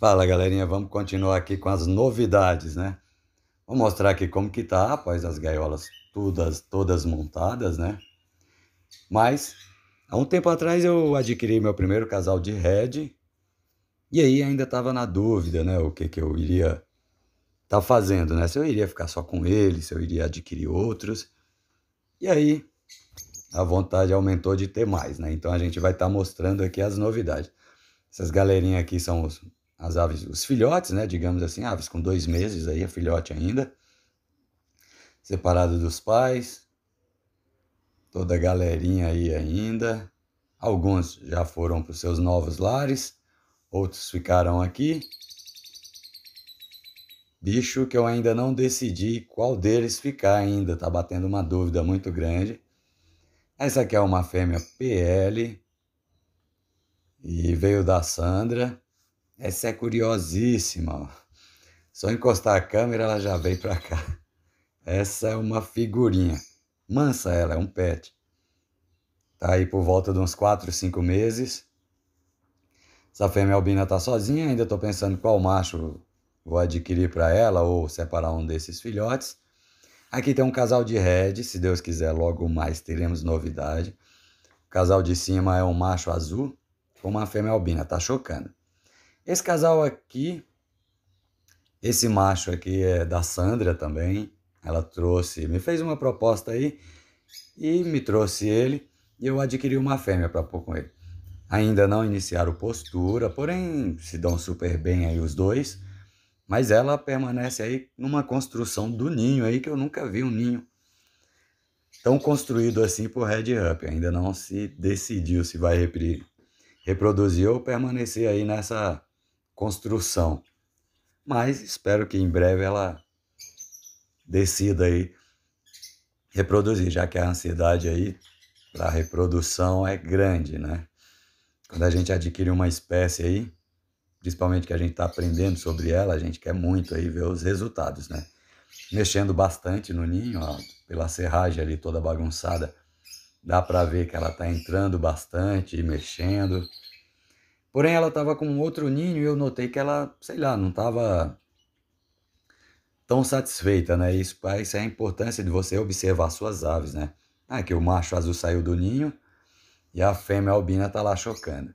Fala galerinha, vamos continuar aqui com as novidades, né? Vou mostrar aqui como que tá após as gaiolas todas, todas montadas, né? Mas, há um tempo atrás eu adquiri meu primeiro casal de rede e aí ainda estava na dúvida, né? O que que eu iria tá fazendo, né? Se eu iria ficar só com ele, se eu iria adquirir outros. E aí, a vontade aumentou de ter mais, né? Então a gente vai estar tá mostrando aqui as novidades. Essas galerinhas aqui são os as aves, os filhotes, né, digamos assim, aves com dois meses aí, a é filhote ainda, separado dos pais, toda a galerinha aí ainda. Alguns já foram para os seus novos lares, outros ficaram aqui. Bicho que eu ainda não decidi qual deles ficar ainda, tá batendo uma dúvida muito grande. Essa aqui é uma fêmea PL e veio da Sandra. Essa é curiosíssima. Só encostar a câmera, ela já veio para cá. Essa é uma figurinha. Mansa ela, é um pet. Tá aí por volta de uns 4, 5 meses. Essa fêmea albina tá sozinha, ainda tô pensando qual macho vou adquirir para ela ou separar um desses filhotes. Aqui tem um casal de red, se Deus quiser, logo mais teremos novidade. O casal de cima é um macho azul com uma fêmea albina, tá chocando. Esse casal aqui, esse macho aqui é da Sandra também. Ela trouxe, me fez uma proposta aí e me trouxe ele. E eu adquiri uma fêmea para pôr com ele. Ainda não iniciaram postura, porém se dão super bem aí os dois. Mas ela permanece aí numa construção do ninho aí que eu nunca vi um ninho tão construído assim por Red Up. Ainda não se decidiu se vai reproduzir ou permanecer aí nessa construção. Mas espero que em breve ela decida aí reproduzir, já que a ansiedade aí para reprodução é grande, né? Quando a gente adquire uma espécie aí, principalmente que a gente está aprendendo sobre ela, a gente quer muito aí ver os resultados, né? Mexendo bastante no ninho, ó, pela serragem ali toda bagunçada, dá para ver que ela está entrando bastante e mexendo. Porém, ela estava com outro ninho e eu notei que ela, sei lá, não estava tão satisfeita, né? Isso, ah, isso é a importância de você observar suas aves, né? Ah, que o macho azul saiu do ninho e a fêmea albina está lá chocando.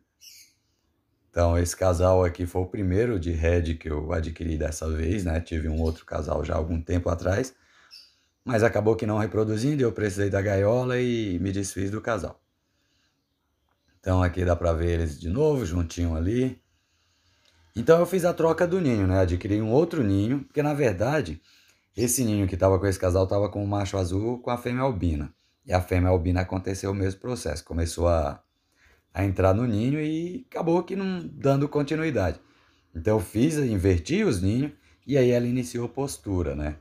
Então, esse casal aqui foi o primeiro de Red que eu adquiri dessa vez, né? Tive um outro casal já há algum tempo atrás, mas acabou que não reproduzindo, eu precisei da gaiola e me desfiz do casal. Então aqui dá para ver eles de novo, juntinho ali. Então eu fiz a troca do ninho, né? Adquiri um outro ninho, porque na verdade esse ninho que estava com esse casal estava com o macho azul com a fêmea albina. E a fêmea albina aconteceu o mesmo processo, começou a, a entrar no ninho e acabou que não dando continuidade. Então eu fiz, inverti os ninhos e aí ela iniciou postura, né?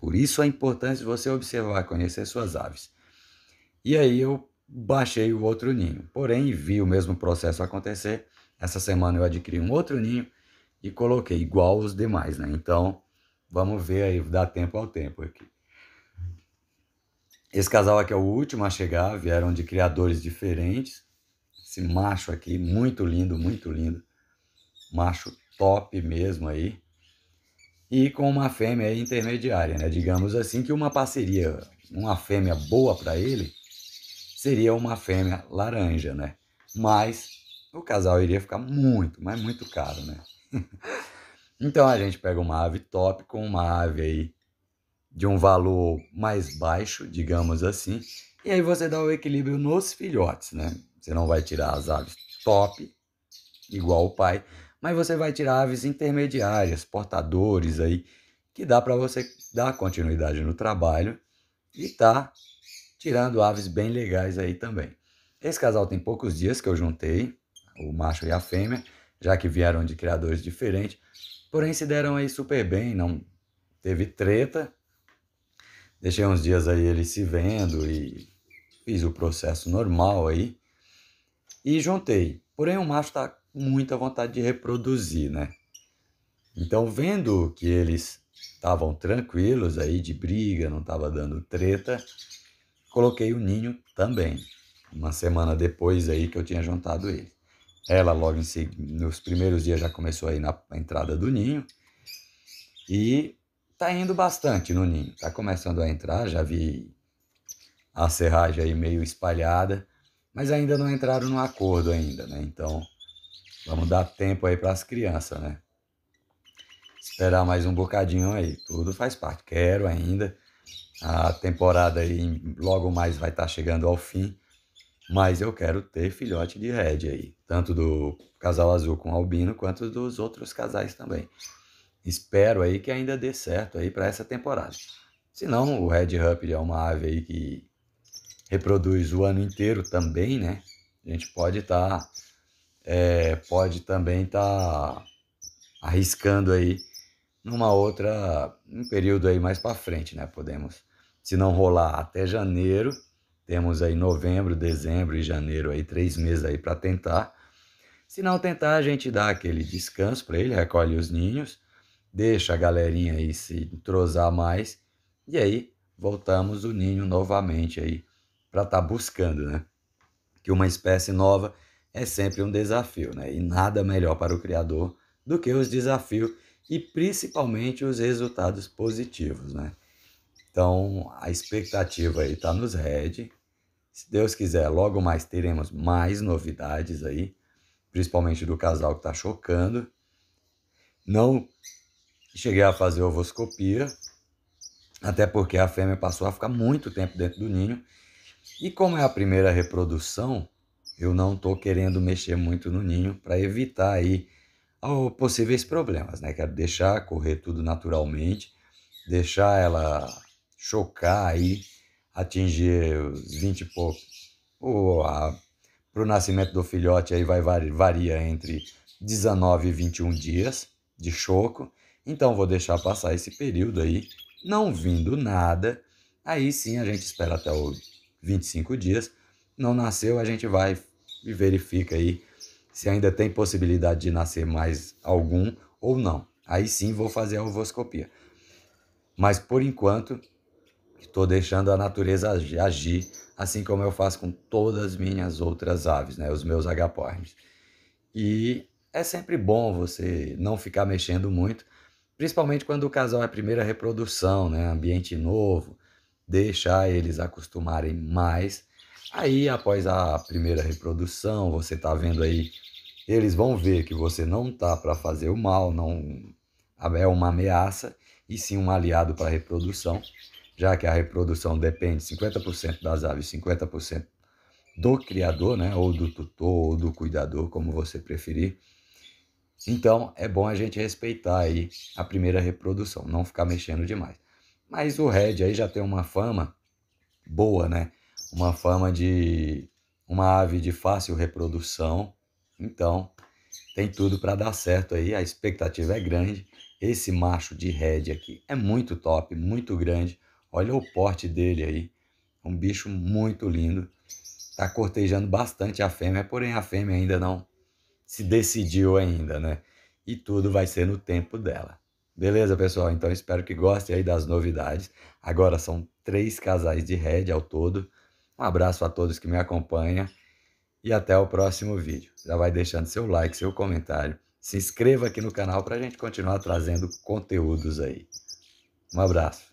Por isso a importância de você observar, conhecer suas aves. E aí eu baixei o outro ninho. Porém, vi o mesmo processo acontecer. Essa semana eu adquiri um outro ninho e coloquei igual os demais, né? Então, vamos ver aí, dá tempo ao tempo aqui. Esse casal aqui é o último a chegar, vieram de criadores diferentes. Esse macho aqui, muito lindo, muito lindo. Macho top mesmo aí. E com uma fêmea intermediária, né? Digamos assim que uma parceria, uma fêmea boa para ele, seria uma fêmea laranja, né? Mas o casal iria ficar muito, mas muito caro, né? então a gente pega uma ave top com uma ave aí de um valor mais baixo, digamos assim, e aí você dá o equilíbrio nos filhotes, né? Você não vai tirar as aves top, igual o pai, mas você vai tirar aves intermediárias, portadores aí, que dá para você dar continuidade no trabalho e tá tirando aves bem legais aí também. Esse casal tem poucos dias que eu juntei, o macho e a fêmea, já que vieram de criadores diferentes, porém se deram aí super bem, não teve treta. Deixei uns dias aí eles se vendo e fiz o processo normal aí e juntei. Porém o macho está com muita vontade de reproduzir, né? Então vendo que eles estavam tranquilos aí de briga, não estava dando treta, coloquei o ninho também. Uma semana depois aí que eu tinha juntado ele. Ela logo em nos primeiros dias já começou aí na entrada do ninho. E tá indo bastante no ninho. Tá começando a entrar, já vi a serragem aí meio espalhada, mas ainda não entraram no acordo ainda, né? Então, vamos dar tempo aí para as crianças, né? Esperar mais um bocadinho aí, tudo faz parte. Quero ainda a temporada aí logo mais vai estar tá chegando ao fim, mas eu quero ter filhote de Red aí, tanto do casal azul com albino quanto dos outros casais também. Espero aí que ainda dê certo aí para essa temporada. Senão o Red Rapid é uma ave aí que reproduz o ano inteiro também, né? A gente pode estar tá, é, pode também estar tá arriscando aí numa outra, um período aí mais para frente, né? Podemos, se não rolar até janeiro, temos aí novembro, dezembro e janeiro aí três meses aí para tentar. Se não tentar, a gente dá aquele descanso para ele, recolhe os ninhos, deixa a galerinha aí se entrosar mais e aí voltamos o ninho novamente aí para estar tá buscando, né? Que uma espécie nova é sempre um desafio, né? E nada melhor para o criador do que os desafios e principalmente os resultados positivos, né? Então, a expectativa aí está nos Red. Se Deus quiser, logo mais teremos mais novidades aí, principalmente do casal que está chocando. Não cheguei a fazer ovoscopia, até porque a fêmea passou a ficar muito tempo dentro do ninho. E como é a primeira reprodução, eu não estou querendo mexer muito no ninho para evitar aí possíveis problemas, né? Quero deixar correr tudo naturalmente, deixar ela chocar aí, atingir os 20 e pouco. para o nascimento do filhote aí vai varia entre 19 e 21 dias de choco. Então vou deixar passar esse período aí, não vindo nada. Aí sim a gente espera até os 25 dias. Não nasceu, a gente vai e verifica aí se ainda tem possibilidade de nascer mais algum ou não. Aí sim vou fazer a ovoscopia. Mas por enquanto, estou deixando a natureza agir, assim como eu faço com todas as minhas outras aves, né, os meus agapornis. E é sempre bom você não ficar mexendo muito, principalmente quando o casal é a primeira reprodução, né, ambiente novo, deixar eles acostumarem mais Aí, após a primeira reprodução, você tá vendo aí, eles vão ver que você não tá para fazer o mal, não é uma ameaça, e sim um aliado para reprodução, já que a reprodução depende 50% das aves, 50% do criador, né, ou do tutor, ou do cuidador, como você preferir. Então, é bom a gente respeitar aí a primeira reprodução, não ficar mexendo demais. Mas o Red aí já tem uma fama boa, né? uma fama de uma ave de fácil reprodução. Então, tem tudo para dar certo aí, a expectativa é grande. Esse macho de red aqui é muito top, muito grande. Olha o porte dele aí. Um bicho muito lindo. Tá cortejando bastante a fêmea, porém a fêmea ainda não se decidiu ainda, né? E tudo vai ser no tempo dela. Beleza, pessoal? Então espero que gostem aí das novidades. Agora são três casais de red ao todo. Um abraço a todos que me acompanham e até o próximo vídeo. Já vai deixando seu like, seu comentário. Se inscreva aqui no canal para a gente continuar trazendo conteúdos aí. Um abraço.